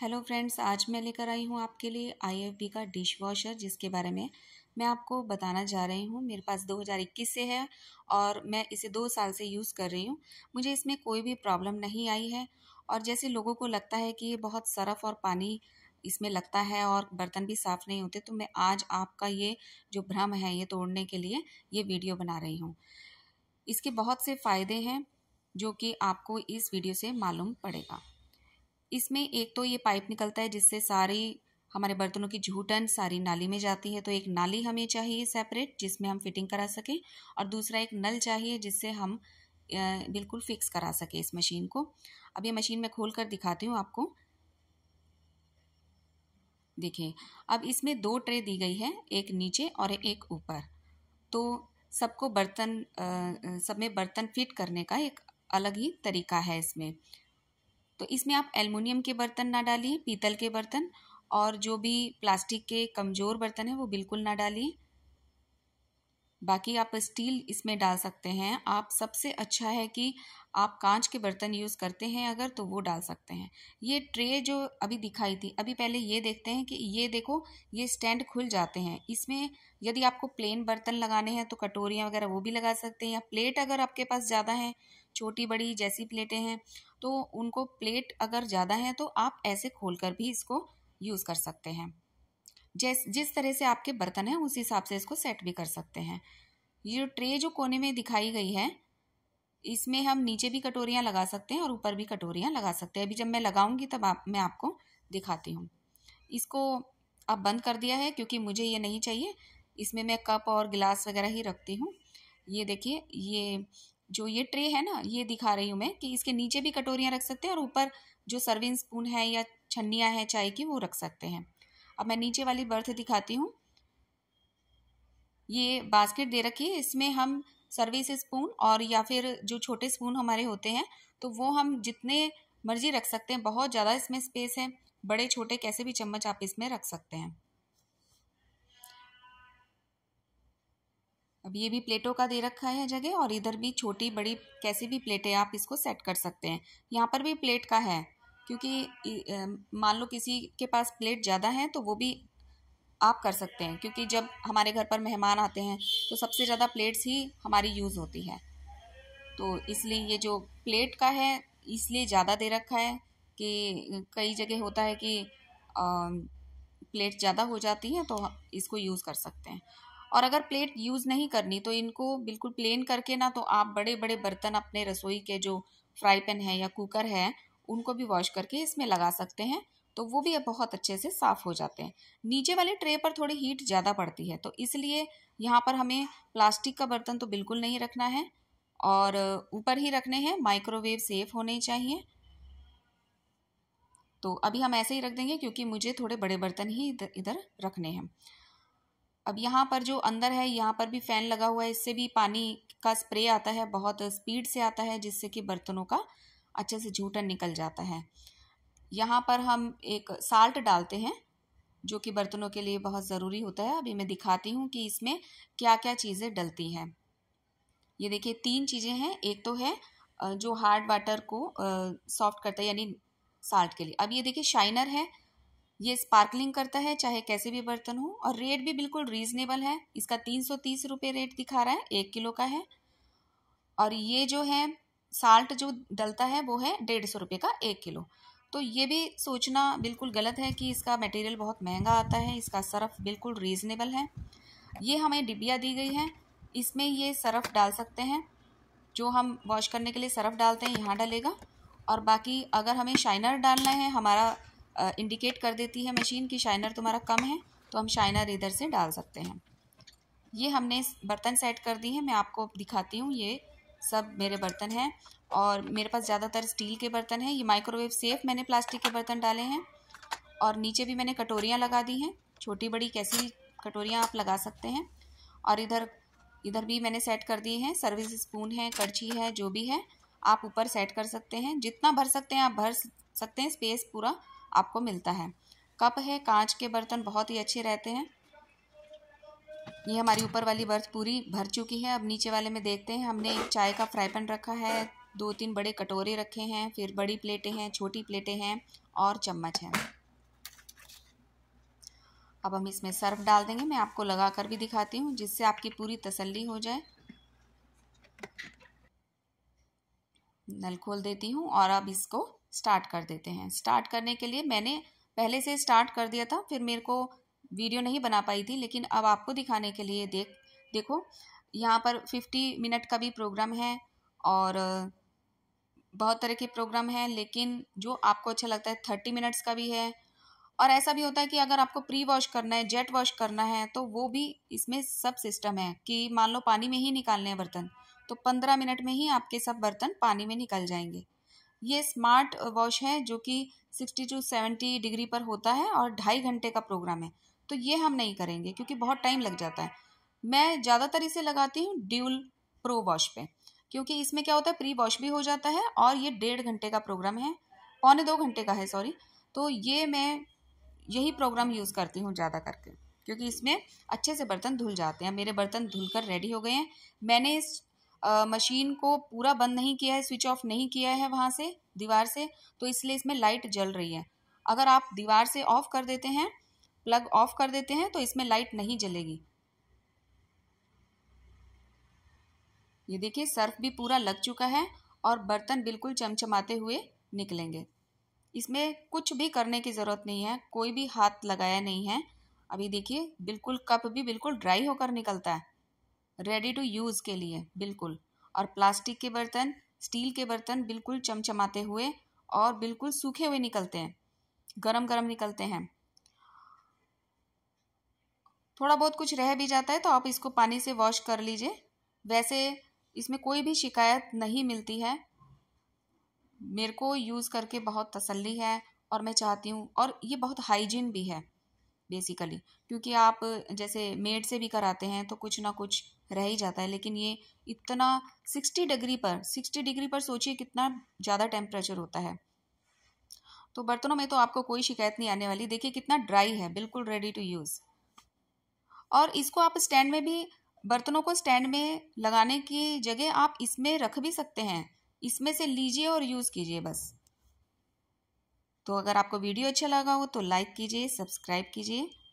hello friends आज मैं लेकर आई हूँ आपके लिए आईएफबी का डिश वॉशर जिसके बारे में मैं आपको बताना जा रही हूँ मेरे पास 2021 से है और मैं इसे दो साल से यूज़ कर रही हूँ मुझे इसमें कोई भी प्रॉब्लम नहीं आई है और जैसे लोगों को लगता है कि ये बहुत सरफ और पानी इसमें लगता है और बर्तन भी साफ़ नहीं होते तो मैं आज आपका ये जो भ्रम है ये तोड़ने के लिए ये वीडियो बना रही हूँ इसके बहुत से फ़ायदे हैं जो कि आपको इस वीडियो से मालूम पड़ेगा इसमें एक तो ये पाइप निकलता है जिससे सारी हमारे बर्तनों की झूठन सारी नाली में जाती है तो एक नाली हमें चाहिए सेपरेट जिसमें हम फिटिंग करा सकें और दूसरा एक नल चाहिए जिससे हम बिल्कुल फिक्स करा सकें इस मशीन को अब ये मशीन मैं खोल कर दिखाती हूँ आपको देखिए अब इसमें दो ट्रे दी गई है एक नीचे और एक ऊपर तो सबको बर्तन सब में बर्तन फिट करने का एक अलग ही तरीका है इसमें तो इसमें आप एलमिनियम के बर्तन ना डालिए पीतल के बर्तन और जो भी प्लास्टिक के कमज़ोर बर्तन हैं वो बिल्कुल ना डालिए बाकी आप स्टील इसमें डाल सकते हैं आप सबसे अच्छा है कि आप कांच के बर्तन यूज़ करते हैं अगर तो वो डाल सकते हैं ये ट्रे जो अभी दिखाई थी अभी पहले ये देखते हैं कि ये देखो ये स्टैंड खुल जाते हैं इसमें यदि आपको प्लेन बर्तन लगाने हैं तो कटोरियाँ वगैरह वो भी लगा सकते हैं या प्लेट अगर आपके पास ज़्यादा हैं छोटी बड़ी जैसी प्लेटें हैं तो उनको प्लेट अगर ज़्यादा हैं तो आप ऐसे खोल कर भी इसको यूज़ कर सकते हैं जैस जिस तरह से आपके बर्तन हैं उस हिसाब से इसको सेट भी कर सकते हैं ये ट्रे जो कोने में दिखाई गई है इसमें हम नीचे भी कटोरियाँ लगा सकते हैं और ऊपर भी कटोरियाँ लगा सकते हैं अभी जब मैं लगाऊंगी तब आप मैं आपको दिखाती हूँ इसको अब बंद कर दिया है क्योंकि मुझे ये नहीं चाहिए इसमें मैं कप और गिलास वगैरह ही रखती हूँ ये देखिए ये जो ये ट्रे है ना ये दिखा रही हूँ मैं कि इसके नीचे भी कटोरियाँ रख सकते हैं और ऊपर जो सर्विंग स्पून है या छन्नियाँ हैं चाय की वो रख सकते हैं अब मैं नीचे वाली बर्थ दिखाती हूँ ये बास्केट दे रखी है इसमें हम सर्विस स्पून और या फिर जो छोटे स्पून हमारे होते हैं तो वो हम जितने मर्जी रख सकते हैं बहुत ज़्यादा इसमें स्पेस है बड़े छोटे कैसे भी चम्मच आप इसमें रख सकते हैं अब ये भी प्लेटों का दे रखा है जगह और इधर भी छोटी बड़ी कैसी भी प्लेटें आप इसको सेट कर सकते हैं यहाँ पर भी प्लेट का है क्योंकि मान लो किसी के पास प्लेट ज़्यादा है तो वो भी आप कर सकते हैं क्योंकि जब हमारे घर पर मेहमान आते हैं तो सबसे ज़्यादा प्लेट्स ही हमारी यूज़ होती है तो इसलिए ये जो प्लेट का है इसलिए ज़्यादा दे रखा है कि कई जगह होता है कि प्लेट ज़्यादा हो जाती है तो इसको यूज़ कर सकते हैं और अगर प्लेट यूज़ नहीं करनी तो इनको बिल्कुल प्लेन करके ना तो आप बड़े बड़े बर्तन अपने रसोई के जो फ्राई पैन है या कुकर है उनको भी वॉश करके इसमें लगा सकते हैं तो वो भी बहुत अच्छे से साफ़ हो जाते हैं नीचे वाले ट्रे पर थोड़ी हीट ज़्यादा पड़ती है तो इसलिए यहाँ पर हमें प्लास्टिक का बर्तन तो बिल्कुल नहीं रखना है और ऊपर ही रखने हैं माइक्रोवेव सेफ होने चाहिए तो अभी हम ऐसे ही रख देंगे क्योंकि मुझे थोड़े बड़े बर्तन ही इधर इधर रखने हैं अब यहाँ पर जो अंदर है यहाँ पर भी फ़ैन लगा हुआ है इससे भी पानी का स्प्रे आता है बहुत स्पीड से आता है जिससे कि बर्तनों का अच्छे से झूठन निकल जाता है यहाँ पर हम एक साल्ट डालते हैं जो कि बर्तनों के लिए बहुत ज़रूरी होता है अभी मैं दिखाती हूँ कि इसमें क्या क्या चीज़ें डलती हैं ये देखिए तीन चीज़ें हैं एक तो है जो हार्ड वाटर को सॉफ्ट करता है यानी साल्ट के लिए अब ये देखिए शाइनर है ये स्पार्कलिंग करता है चाहे कैसे भी बर्तन हो और रेट भी बिल्कुल रीजनेबल है इसका तीन सौ तीस रुपये रेट दिखा रहा है एक किलो का है और ये जो है साल्ट जो डलता है वो है डेढ़ सौ रुपये का एक किलो तो ये भी सोचना बिल्कुल गलत है कि इसका मटेरियल बहुत महंगा आता है इसका सरफ़ बिल्कुल रीज़नेबल है ये हमें डिबिया दी गई है इसमें ये सरफ़ डाल सकते हैं जो हम वॉश करने के लिए सरफ़ डालते हैं यहाँ डलेगा और बाकी अगर हमें शाइनर डालना है हमारा इंडिकेट कर देती है मशीन कि शाइनर तुम्हारा कम है तो हम शाइनर इधर से डाल सकते हैं ये हमने बर्तन सेट कर दी है मैं आपको दिखाती हूँ ये सब मेरे बर्तन हैं और मेरे पास ज़्यादातर स्टील के बर्तन हैं ये माइक्रोवेव सेफ मैंने प्लास्टिक के बर्तन डाले हैं और नीचे भी मैंने कटोरियाँ लगा दी हैं छोटी बड़ी कैसी कटोरियाँ आप लगा सकते हैं और इधर इधर भी मैंने सेट कर दिए हैं सर्विस स्पून है कड़छी है जो भी है आप ऊपर सेट कर सकते हैं जितना भर सकते हैं आप भर सकते हैं स्पेस पूरा आपको मिलता है कप है कांच के बर्तन बहुत ही अच्छे रहते हैं ये हमारी ऊपर वाली बर्थ पूरी भर चुकी है अब नीचे वाले में देखते हैं हमने एक चाय का फ्राई पैन रखा है दो तीन बड़े कटोरे रखे हैं फिर बड़ी प्लेटें हैं छोटी प्लेटें हैं और चम्मच है अब हम इसमें सर्फ डाल देंगे मैं आपको लगा कर भी दिखाती हूँ जिससे आपकी पूरी तसल्ली हो जाए नल खोल देती हूँ और अब इसको स्टार्ट कर देते हैं स्टार्ट करने के लिए मैंने पहले से स्टार्ट कर दिया था फिर मेरे को वीडियो नहीं बना पाई थी लेकिन अब आपको दिखाने के लिए देख देखो यहाँ पर फिफ्टी मिनट का भी प्रोग्राम है और बहुत तरह के प्रोग्राम हैं लेकिन जो आपको अच्छा लगता है थर्टी मिनट्स का भी है और ऐसा भी होता है कि अगर आपको प्री वॉश करना है जेट वॉश करना है तो वो भी इसमें सब सिस्टम है कि मान लो पानी में ही निकालने हैं बर्तन तो पंद्रह मिनट में ही आपके सब बर्तन पानी में निकल जाएंगे ये स्मार्ट वॉश है जो कि सिक्सटी टू सेवेंटी डिग्री पर होता है और ढाई घंटे का प्रोग्राम है तो ये हम नहीं करेंगे क्योंकि बहुत टाइम लग जाता है मैं ज़्यादातर इसे लगाती हूँ ड्यूल प्रो वॉश पे क्योंकि इसमें क्या होता है प्री वॉश भी हो जाता है और ये डेढ़ घंटे का प्रोग्राम है पौने दो घंटे का है सॉरी तो ये मैं यही प्रोग्राम यूज़ करती हूँ ज़्यादा करके क्योंकि इसमें अच्छे से बर्तन धुल जाते हैं मेरे बर्तन धुल कर रेडी हो गए हैं मैंने इस आ, मशीन को पूरा बंद नहीं किया है स्विच ऑफ नहीं किया है वहाँ से दीवार से तो इसलिए इसमें लाइट जल रही है अगर आप दीवार से ऑफ कर देते हैं प्लग ऑफ कर देते हैं तो इसमें लाइट नहीं जलेगी ये देखिए सर्फ भी पूरा लग चुका है और बर्तन बिल्कुल चमचमाते हुए निकलेंगे इसमें कुछ भी करने की ज़रूरत नहीं है कोई भी हाथ लगाया नहीं है अभी देखिए बिल्कुल कप भी बिल्कुल ड्राई होकर निकलता है रेडी टू यूज़ के लिए बिल्कुल और प्लास्टिक के बर्तन स्टील के बर्तन बिल्कुल चमचमाते हुए और बिल्कुल सूखे हुए निकलते हैं गरम गरम निकलते हैं थोड़ा बहुत कुछ रह भी जाता है तो आप इसको पानी से वॉश कर लीजिए वैसे इसमें कोई भी शिकायत नहीं मिलती है मेरे को यूज़ करके बहुत तसल्ली है और मैं चाहती हूँ और ये बहुत हाइजीन भी है बेसिकली क्योंकि आप जैसे मेड से भी कराते हैं तो कुछ ना कुछ रह ही जाता है लेकिन ये इतना सिक्सटी डिग्री पर सिक्सटी डिग्री पर सोचिए कितना ज़्यादा टेम्परेचर होता है तो बर्तनों में तो आपको कोई शिकायत नहीं आने वाली देखिए कितना ड्राई है बिल्कुल रेडी टू यूज़ और इसको आप स्टैंड में भी बर्तनों को स्टैंड में लगाने की जगह आप इसमें रख भी सकते हैं इसमें से लीजिए और यूज़ कीजिए बस तो अगर आपको वीडियो अच्छा लगा हो तो लाइक कीजिए सब्सक्राइब कीजिए